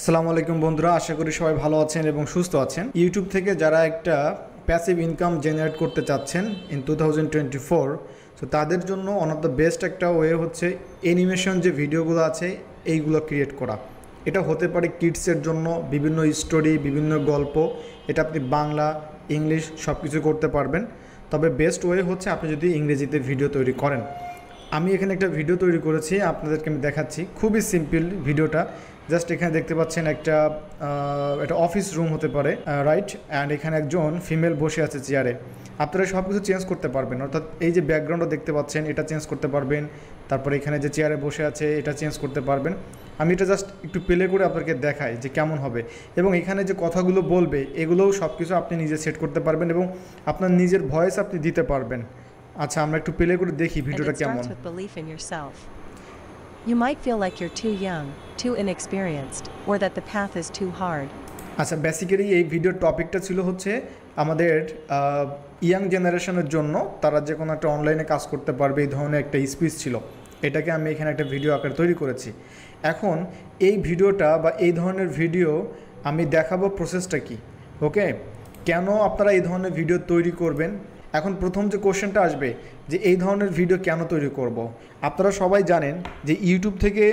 আসসালামু আলাইকুম বন্ধুরা আশা করি সবাই ভালো আছেন এবং সুস্থ আছেন ইউটিউব থেকে যারা একটা প্যাসিভ ইনকাম জেনারেট করতে চাচ্ছেন in two thousand twenty four তো তাদের জন্য ওয়ান অফ দ্য বেস্ট একটা ওয়ে হচ্ছে অ্যানিমেশন যে ভিডিওগুলো আছে এইগুলো ক্রিয়েট করা এটা হতে পারে কিডসের জন্য বিভিন্ন স্টোরি বিভিন্ন গল্প এটা আপনি বাংলা ইংলিশ সব কিছু করতে পারবেন তবে বেস্ট ওয়ে হচ্ছে আপনি যদি ইংরেজিতে ভিডিও তৈরি করেন আমি এখানে একটা ভিডিও তৈরি করেছি আপনাদেরকে আমি দেখাচ্ছি খুবই সিম্পল ভিডিওটা জাস্ট এখানে দেখতে পাচ্ছেন একটা একটা অফিস রুম হতে পারে রাইট অ্যান্ড এখানে একজন ফিমেল বসে আছে চেয়ারে আপনারা সব কিছু চেঞ্জ করতে পারবেন অর্থাৎ এই যে ব্যাকগ্রাউন্ডটা দেখতে পাচ্ছেন এটা চেঞ্জ করতে পারবেন তারপরে এখানে যে চেয়ারে বসে আছে এটা চেঞ্জ করতে পারবেন আমি এটা জাস্ট একটু প্লে করে আপনাকে দেখাই যে কেমন হবে এবং এখানে যে কথাগুলো বলবে এগুলোও সব কিছু আপনি নিজে সেট করতে পারবেন এবং আপনার নিজের ভয়েস আপনি দিতে পারবেন আচ্ছা আমরা একটু প্লে করে দেখি ভিডিওটা কেমন You might feel like you're too young, too inexperienced, or that the path is too hard. আচ্ছা বেসিক্যালি এই ভিডিওর টপিকটা ছিল হচ্ছে আমাদের ইয়াং জেনারেশনের জন্য তারা যে কোনো একটা অনলাইনে কাজ করতে পারবে এই ধরনের একটা স্পিচ ছিল এটাকে আমি এখানে একটা ভিডিও আকারে তৈরি করেছি এখন এই ভিডিওটা বা এই ধরনের ভিডিও আমি দেখাবো প্রসেসটা কি ওকে কেন আপনারা এই ধরনের ভিডিও তৈরি করবেন এখন প্রথম যে কোশ্চেনটা আসবে যে এই ধরনের ভিডিও কেন তৈরি করব। আপনারা সবাই জানেন যে ইউটিউব থেকে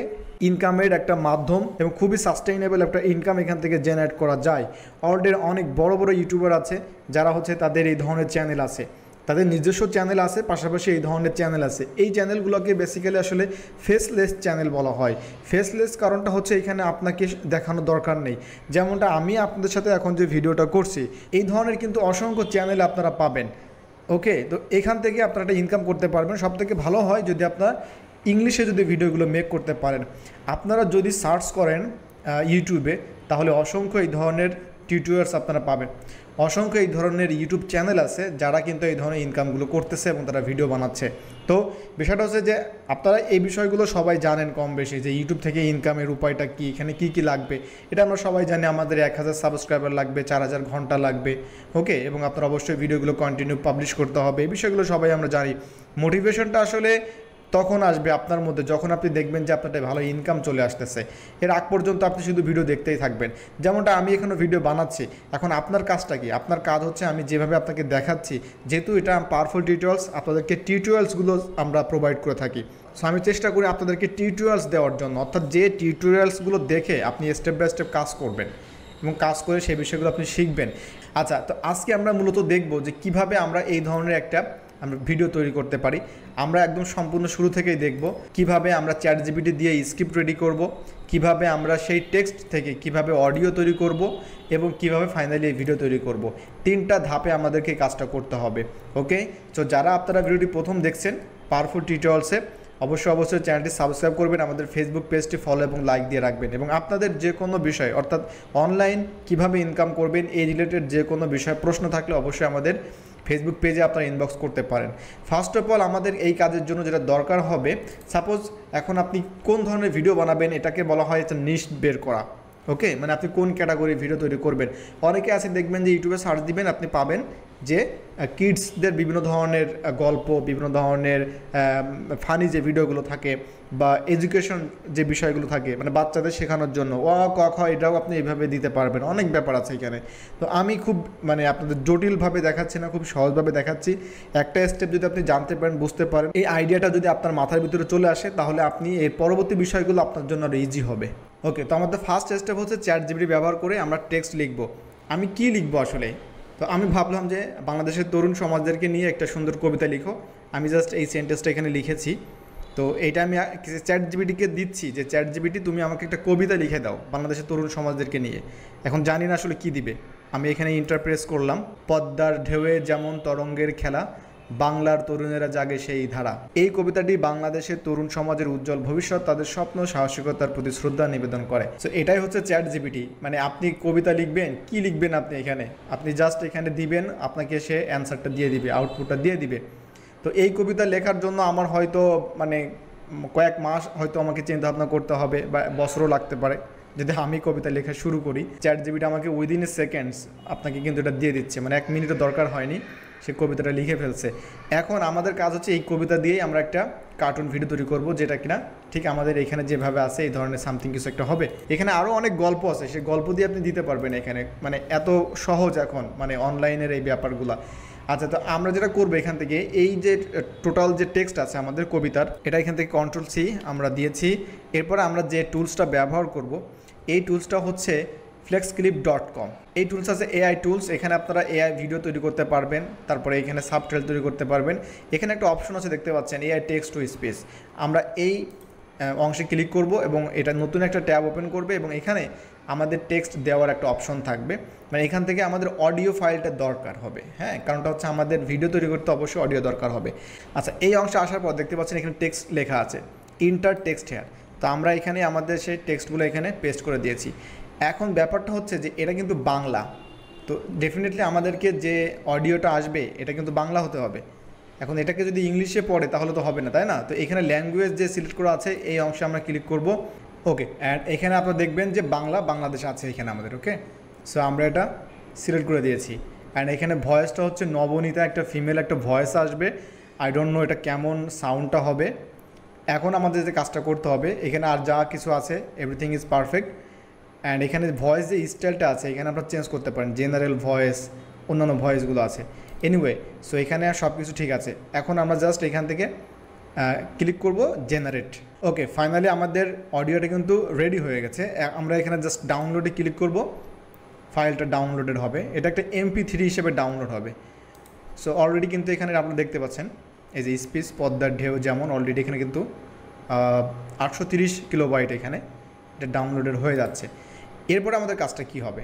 ইনকামের একটা মাধ্যম এবং খুবই সাস্টেইনেবল একটা ইনকাম এখান থেকে জেনারেট করা যায় অলরেডি অনেক বড় বড় ইউটিউবার আছে যারা হচ্ছে তাদের এই ধরনের চ্যানেল আছে তাদের নিজস্ব চ্যানেল আছে পাশাপাশি এই ধরনের চ্যানেল আছে এই চ্যানেলগুলোকে বেসিক্যালি আসলে ফেসলেস চ্যানেল বলা হয় ফেসলেস কারণটা হচ্ছে এখানে আপনাকে দেখানো দরকার নেই যেমনটা আমি আপনাদের সাথে এখন যে ভিডিওটা করছি এই ধরনের কিন্তু অসংখ্য চ্যানেল আপনারা পাবেন ওকে তো এখান থেকে আপনারা একটা ইনকাম করতে পারবেন সব থেকে ভালো হয় যদি আপনার ইংলিশে যদি ভিডিওগুলো মেক করতে পারেন আপনারা যদি সার্চ করেন ইউটিউবে তাহলে অসংখ্য এই ধরনের টিউটোরিয়ালস আপনারা পাবেন অসংখ্য এই ধরনের ইউটিউব চ্যানেল আছে যারা কিন্তু এই ধরনের ইনকামগুলো করতেছে এবং তারা ভিডিও বানাচ্ছে তো বিষয়টা হচ্ছে যে আপনারা এই বিষয়গুলো সবাই জানেন কম বেশি যে ইউটিউব থেকে ইনকামের উপায়টা কি এখানে কি কি লাগবে এটা আমরা সবাই জানি আমাদের এক হাজার সাবস্ক্রাইবার লাগবে চার হাজার ঘন্টা লাগবে ওকে এবং আপনারা অবশ্যই ভিডিওগুলো কন্টিনিউ পাবলিশ করতে হবে এই বিষয়গুলো সবাই আমরা জানি মোটিভেশনটা আসলে তখন আসবে আপনার মধ্যে যখন আপনি দেখবেন যে আপনার ভালো ইনকাম চলে আসতেছে এর আগ পর্যন্ত আপনি শুধু ভিডিও দেখতেই থাকবেন যেমনটা আমি এখানে ভিডিও বানাচ্ছি এখন আপনার কাজটা কি আপনার কাজ হচ্ছে আমি যেভাবে আপনাকে দেখাচ্ছি যেহেতু এটা পাওয়ারফুল টিউটোরিয়ালস আপনাদেরকে টিউটোরিয়ালসগুলো আমরা প্রোভাইড করে থাকি সো আমি চেষ্টা করি আপনাদেরকে টিউটোরিয়ালস দেওয়ার জন্য অর্থাৎ যে টিউটোরিয়ালসগুলো দেখে আপনি স্টেপ বাই স্টেপ কাজ করবেন এবং কাজ করে সেই বিষয়গুলো আপনি শিখবেন আচ্ছা তো আজকে আমরা মূলত দেখব যে কিভাবে আমরা এই ধরনের একটা আমরা ভিডিও তৈরি করতে পারি আমরা একদম সম্পূর্ণ শুরু থেকেই দেখব কিভাবে আমরা চ্যাট জিবিটি দিয়ে স্ক্রিপ্ট রেডি করব কিভাবে আমরা সেই টেক্সট থেকে কিভাবে অডিও তৈরি করব এবং কিভাবে ফাইনালি এই ভিডিও তৈরি করব তিনটা ধাপে আমাদেরকে কাজটা করতে হবে ওকে তো যারা আপনারা ভিডিওটি প্রথম দেখছেন পাওয়ারফুল টিউটোরিয়ালসে অবশ্যই অবশ্যই চ্যানেলটি সাবস্ক্রাইব করবেন আমাদের ফেসবুক পেজটি ফলো এবং লাইক দিয়ে রাখবেন এবং আপনাদের যে কোনো বিষয় অর্থাৎ অনলাইন কিভাবে ইনকাম করবেন এই রিলেটেড যে কোনো বিষয় প্রশ্ন থাকলে অবশ্যই আমাদের ফেসবুক পেজে আপনারা ইনবক্স করতে পারেন ফার্স্ট অফ অল আমাদের এই কাজের জন্য যেটা দরকার হবে সাপোজ এখন আপনি কোন ধরনের ভিডিও বানাবেন এটাকে বলা হয় নিশ বের করা ওকে মানে আপনি কোন ক্যাটাগরি ভিডিও তৈরি করবেন অনেকে আছে দেখবেন যে ইউটিউবে সার্চ দিবেন আপনি পাবেন যে কিডসদের বিভিন্ন ধরনের গল্প বিভিন্ন ধরনের ফানি যে ভিডিওগুলো থাকে বা এডুকেশন যে বিষয়গুলো থাকে মানে বাচ্চাদের শেখানোর জন্য অ ক খ এটাও আপনি এভাবে দিতে পারবেন অনেক ব্যাপার আছে এখানে তো আমি খুব মানে আপনাদের জটিলভাবে দেখাচ্ছি না খুব সহজভাবে দেখাচ্ছি একটা স্টেপ যদি আপনি জানতে পারেন বুঝতে পারেন এই আইডিয়াটা যদি আপনার মাথার ভিতরে চলে আসে তাহলে আপনি এর পরবর্তী বিষয়গুলো আপনার জন্য আরও ইজি হবে ওকে তো আমাদের ফার্স্ট স্টেপ হচ্ছে চ্যাট জিবিটি ব্যবহার করে আমরা টেক্সট লিখব আমি কি লিখব আসলে তো আমি ভাবলাম যে বাংলাদেশের তরুণ সমাজদেরকে নিয়ে একটা সুন্দর কবিতা লিখো আমি জাস্ট এই সেন্টেন্সটা এখানে লিখেছি তো এইটা আমি চ্যাট জিবিটিকে দিচ্ছি যে চ্যাট জিবিটি তুমি আমাকে একটা কবিতা লিখে দাও বাংলাদেশের তরুণ সমাজদেরকে নিয়ে এখন জানি না আসলে কি দিবে আমি এখানে ইন্টারপ্রেস করলাম পদ্মার ঢেউয়ে যেমন তরঙ্গের খেলা বাংলার তরুণেরা জাগে সেই ধারা এই কবিতাটি বাংলাদেশের তরুণ সমাজের উজ্জ্বল ভবিষ্যৎ তাদের স্বপ্ন সাহসিকতার প্রতি শ্রদ্ধা নিবেদন করে তো এটাই হচ্ছে চ্যাট জিবিটি মানে আপনি কবিতা লিখবেন কি লিখবেন আপনি এখানে আপনি জাস্ট এখানে দিবেন আপনাকে সে অ্যান্সারটা দিয়ে দিবে আউটপুটটা দিয়ে দিবে তো এই কবিতা লেখার জন্য আমার হয়তো মানে কয়েক মাস হয়তো আমাকে চিন্তা ভাবনা করতে হবে বা বছরও লাগতে পারে যদি আমি কবিতা লেখা শুরু করি চ্যাট জিবিটা আমাকে উইদিন এ সেকেন্ডস আপনাকে কিন্তু এটা দিয়ে দিচ্ছে মানে এক মিনিটও দরকার হয়নি সে কবিতাটা লিখে ফেলছে এখন আমাদের কাজ হচ্ছে এই কবিতা দিয়েই আমরা একটা কার্টুন ভিডিও তৈরি করব যেটা কিনা ঠিক আমাদের এখানে যেভাবে আছে এই ধরনের সামথিং কিছু একটা হবে এখানে আরও অনেক গল্প আছে সেই গল্প দিয়ে আপনি দিতে পারবেন এখানে মানে এত সহজ এখন মানে অনলাইনের এই ব্যাপারগুলো আচ্ছা তো আমরা যেটা করবো এখান থেকে এই যে টোটাল যে টেক্সট আছে আমাদের কবিতার এটা এখান থেকে কন্ট্রোল সি আমরা দিয়েছি এরপর আমরা যে টুলসটা ব্যবহার করব এই টুলসটা হচ্ছে ফ্লেক্সক্লিপ ডট কম এই টুলস আছে এআই টুলস এখানে আপনারা এআই ভিডিও তৈরি করতে পারবেন তারপরে এখানে সাবটেল তৈরি করতে পারবেন এখানে একটা অপশন আছে দেখতে পাচ্ছেন এআই টেক্সট টু স্পেস আমরা এই অংশে ক্লিক করব এবং এটা নতুন একটা ট্যাব ওপেন করবে এবং এখানে আমাদের টেক্সট দেওয়ার একটা অপশন থাকবে মানে এখান থেকে আমাদের অডিও ফাইলটা দরকার হবে হ্যাঁ কারণটা হচ্ছে আমাদের ভিডিও তৈরি করতে অবশ্যই অডিও দরকার হবে আচ্ছা এই অংশে আসার পর দেখতে পাচ্ছেন এখানে টেক্সট লেখা আছে ইন্টার টেক্সট হেয়ার তো আমরা এখানে আমাদের সেই টেক্সটগুলো এখানে পেস্ট করে দিয়েছি এখন ব্যাপারটা হচ্ছে যে এটা কিন্তু বাংলা তো ডেফিনেটলি আমাদেরকে যে অডিওটা আসবে এটা কিন্তু বাংলা হতে হবে এখন এটাকে যদি ইংলিশে পড়ে তাহলে তো হবে না তাই না তো এখানে ল্যাঙ্গুয়েজ যে সিলেক্ট করা আছে এই অংশে আমরা ক্লিক করব ওকে অ্যান্ড এখানে আপনারা দেখবেন যে বাংলা বাংলাদেশ আছে এখানে আমাদের ওকে সো আমরা এটা সিলেক্ট করে দিয়েছি অ্যান্ড এখানে ভয়েসটা হচ্ছে নবনীতা একটা ফিমেল একটা ভয়েস আসবে আই ডোন্ট নো এটা কেমন সাউন্ডটা হবে এখন আমাদের যে কাজটা করতে হবে এখানে আর যা কিছু আছে এভরিথিং ইজ পারফেক্ট অ্যান্ড এখানে ভয়েস যে স্টাইলটা আছে এখানে আপনারা চেঞ্জ করতে পারেন জেনারেল ভয়েস অন্যান্য ভয়েসগুলো আছে এনিওয়ে সো এখানে সব কিছু ঠিক আছে এখন আমরা জাস্ট এখান থেকে ক্লিক করব জেনারেট ওকে ফাইনালি আমাদের অডিওটা কিন্তু রেডি হয়ে গেছে আমরা এখানে জাস্ট ডাউনলোডে ক্লিক করব ফাইলটা ডাউনলোডেড হবে এটা একটা এমপি থ্রি হিসেবে ডাউনলোড হবে সো অলরেডি কিন্তু এখানে আপনারা দেখতে পাচ্ছেন এই যে স্পিচ পদ্মার ঢেউ যেমন অলরেডি এখানে কিন্তু আটশো তিরিশ কিলোবাইট এখানে এটা ডাউনলোডেড হয়ে যাচ্ছে এরপরে আমাদের কাজটা কি হবে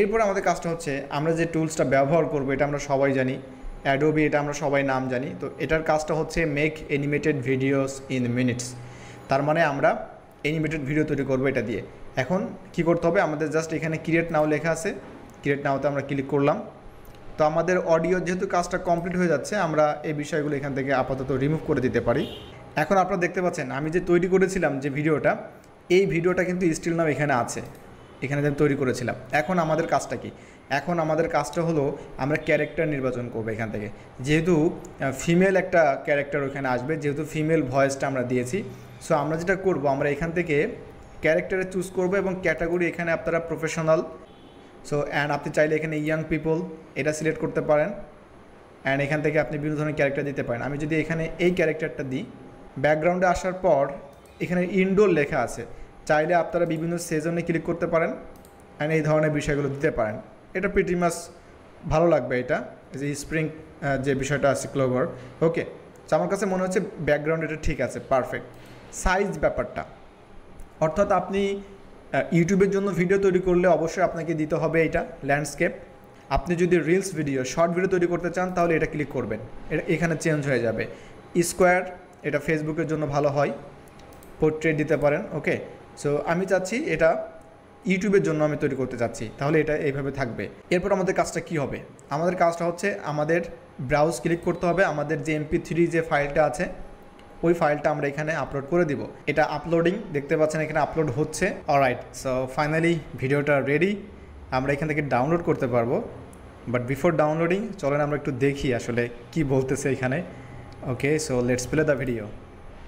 এরপরে আমাদের কাজটা হচ্ছে আমরা যে টুলসটা ব্যবহার করব এটা আমরা সবাই জানি অ্যাডোবি এটা আমরা সবাই নাম জানি তো এটার কাজটা হচ্ছে make animated videos in minutes তার মানে আমরা অ্যানিমেটেড ভিডিও তৈরি করবো এটা দিয়ে এখন কি করতে হবে আমাদের জাস্ট এখানে ক্রিয়েট নাও লেখা আছে ক্রিয়েট নাওতে আমরা ক্লিক করলাম তো আমাদের অডিও যেহেতু কাজটা কমপ্লিট হয়ে যাচ্ছে আমরা এই বিষয়গুলো এখান থেকে আপাতত রিমুভ করে দিতে পারি এখন আপনারা দেখতে পাচ্ছেন আমি যে তৈরি করেছিলাম যে ভিডিওটা এই ভিডিওটা কিন্তু স্টিল নাও এখানে আছে এখানে আমি তৈরি করেছিলাম এখন আমাদের কাজটা কি এখন আমাদের কাজটা হলো আমরা ক্যারেক্টার নির্বাচন করবো এখান থেকে যেহেতু ফিমেল একটা ক্যারেক্টার ওখানে আসবে যেহেতু ফিমেল ভয়েসটা আমরা দিয়েছি সো আমরা যেটা করব আমরা এখান থেকে ক্যারেক্টারে চুজ করব এবং ক্যাটাগরি এখানে আপনারা প্রফেশনাল সো অ্যান্ড আপনি চাইলে এখানে ইয়াং পিপল এটা সিলেক্ট করতে পারেন অ্যান্ড এখান থেকে আপনি বিভিন্ন ধরনের ক্যারেক্টার দিতে পারেন আমি যদি এখানে এই ক্যারেক্টারটা দিই ব্যাকগ্রাউন্ডে আসার পর এখানে ইনডোর লেখা আছে চাইলে আপনারা বিভিন্ন সেজনে ক্লিক করতে পারেন অ্যান্ড এই ধরনের বিষয়গুলো দিতে পারেন এটা প্রিটি মাস ভালো লাগবে এটা যে স্প্রিং যে বিষয়টা আছে ক্লোভার ওকে তো আমার কাছে মনে হচ্ছে ব্যাকগ্রাউন্ড এটা ঠিক আছে পারফেক্ট সাইজ ব্যাপারটা অর্থাৎ আপনি ইউটিউবের জন্য ভিডিও তৈরি করলে অবশ্যই আপনাকে দিতে হবে এটা ল্যান্ডস্কেপ আপনি যদি রিলস ভিডিও শর্ট ভিডিও তৈরি করতে চান তাহলে এটা ক্লিক করবেন এটা এখানে চেঞ্জ হয়ে যাবে স্কোয়ার এটা ফেসবুকের জন্য ভালো হয় পোর্ট্রেট দিতে পারেন ওকে সো আমি চাচ্ছি এটা ইউটিউবের জন্য আমি তৈরি করতে চাচ্ছি তাহলে এটা এইভাবে থাকবে এরপর আমাদের কাজটা কি হবে আমাদের কাজটা হচ্ছে আমাদের ব্রাউজ ক্লিক করতে হবে আমাদের যে এমপি থ্রি যে ফাইলটা আছে ওই ফাইলটা আমরা এখানে আপলোড করে দিব এটা আপলোডিং দেখতে পাচ্ছেন এখানে আপলোড হচ্ছে রাইট সো ফাইনালি ভিডিওটা রেডি আমরা এখান থেকে ডাউনলোড করতে পারবো বাট বিফোর ডাউনলোডিং চলেন আমরা একটু দেখি আসলে কি বলতেছে এখানে okay so let's play the video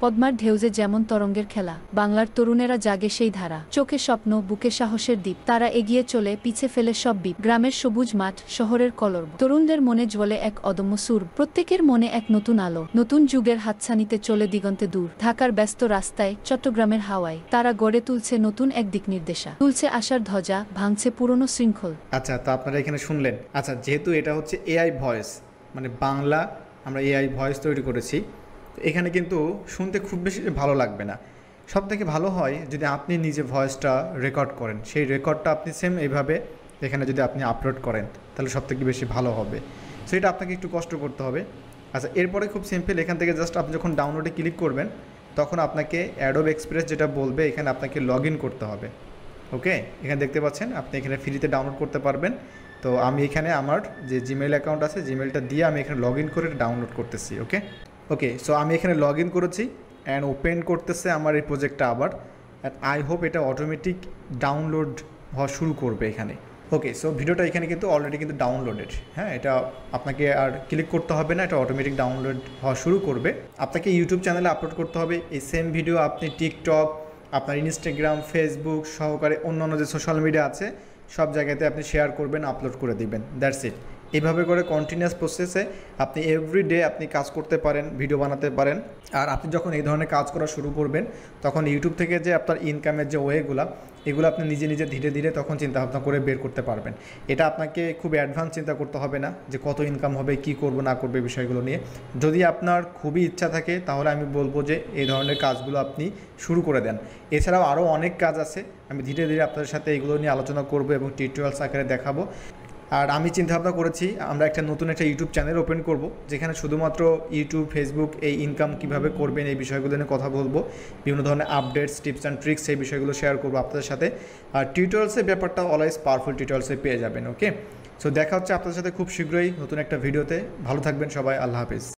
পদ্মার ঢেউজে যেমন তরঙ্গের খেলা বাংলার তরুণেরা জাগে সেই ধারা চোখে স্বপ্ন বুকে সাহসের দ্বীপ তারা এগিয়ে চলে পিছে ফেলে সব বিপ গ্রামের সবুজ মাঠ শহরের কলর তরুণদের মনে জ্বলে এক অদম্য সুর প্রত্যেকের মনে এক নতুন আলো নতুন যুগের হাতছানিতে চলে দিগন্তে দূর ঢাকার ব্যস্ত রাস্তায় চট্টগ্রামের হাওয়ায় তারা গড়ে তুলছে নতুন এক দিক নির্দেশা তুলছে আশার ধ্বজা ভাঙছে পুরনো শৃঙ্খল আচ্ছা তো আপনারা এখানে শুনলেন আচ্ছা যেহেতু এটা হচ্ছে এআই ভয়েস মানে বাংলা আমরা এআই ভয়েস তৈরি করেছি এখানে কিন্তু শুনতে খুব বেশি ভালো লাগবে না সব থেকে ভালো হয় যদি আপনি নিজে ভয়েসটা রেকর্ড করেন সেই রেকর্ডটা আপনি সেম এইভাবে এখানে যদি আপনি আপলোড করেন তাহলে সব থেকে বেশি ভালো হবে সো এটা আপনাকে একটু কষ্ট করতে হবে আচ্ছা এরপরে খুব সিম্পল এখান থেকে জাস্ট আপনি যখন ডাউনলোডে ক্লিক করবেন তখন আপনাকে অ্যাডোব এক্সপ্রেস যেটা বলবে এখানে আপনাকে লগ করতে হবে ওকে এখানে দেখতে পাচ্ছেন আপনি এখানে ফ্রিতে ডাউনলোড করতে পারবেন তো আমি এখানে আমার যে জিমেল অ্যাকাউন্ট আছে জিমেলটা দিয়ে আমি এখানে লগ করে ডাউনলোড করতেছি ওকে ওকে সো আমি এখানে লগ ইন করেছি অ্যান্ড ওপেন করতেছে আমার এই প্রজেক্টটা আবার অ্যান্ড আই হোপ এটা অটোমেটিক ডাউনলোড হওয়া শুরু করবে এখানে ওকে সো ভিডিওটা এখানে কিন্তু অলরেডি কিন্তু ডাউনলোডেড হ্যাঁ এটা আপনাকে আর ক্লিক করতে হবে না এটা অটোমেটিক ডাউনলোড হওয়া শুরু করবে আপনাকে ইউটিউব চ্যানেলে আপলোড করতে হবে এই সেম ভিডিও আপনি টিকটক আপনার ইনস্টাগ্রাম ফেসবুক সহকারে অন্যান্য যে সোশ্যাল মিডিয়া আছে সব জায়গাতে আপনি শেয়ার করবেন আপলোড করে দিবেন দ্যাটস ইট এভাবে করে কন্টিনিউয়াস প্রসেসে আপনি এভরিডে আপনি কাজ করতে পারেন ভিডিও বানাতে পারেন আর আপনি যখন এই ধরনের কাজ করা শুরু করবেন তখন ইউটিউব থেকে যে আপনার ইনকামের যে ওয়েগুলো এগুলো আপনি নিজে নিজে ধীরে ধীরে তখন চিন্তাভাবনা করে বের করতে পারবেন এটা আপনাকে খুব অ্যাডভান্স চিন্তা করতে হবে না যে কত ইনকাম হবে কি করবো না করবে বিষয়গুলো নিয়ে যদি আপনার খুবই ইচ্ছা থাকে তাহলে আমি বলবো যে এই ধরনের কাজগুলো আপনি শুরু করে দেন এছাড়াও আরও অনেক কাজ আছে আমি ধীরে ধীরে আপনাদের সাথে এগুলো নিয়ে আলোচনা করব এবং টিউটোরিয়ালস আকারে দেখাবো আর আমি চিন্তাভাবনা করেছি আমরা একটা নতুন একটা ইউটিউব চ্যানেল ওপেন করব যেখানে শুধুমাত্র ইউটিউব ফেসবুক এই ইনকাম কিভাবে করবেন এই বিষয়গুলো নিয়ে কথা বলবো বিভিন্ন ধরনের আপডেটস টিপস অ্যান্ড ট্রিক্স এই বিষয়গুলো শেয়ার করবো আপনাদের সাথে আর টিউটোরিয়ালসের ব্যাপারটা অলওয়েজ পাওয়ারফুল টিউটোরিয়ালসে পেয়ে যাবেন ওকে সো দেখা হচ্ছে আপনাদের সাথে খুব শীঘ্রই নতুন একটা ভিডিওতে ভালো থাকবেন সবাই আল্লাহ হাফিজ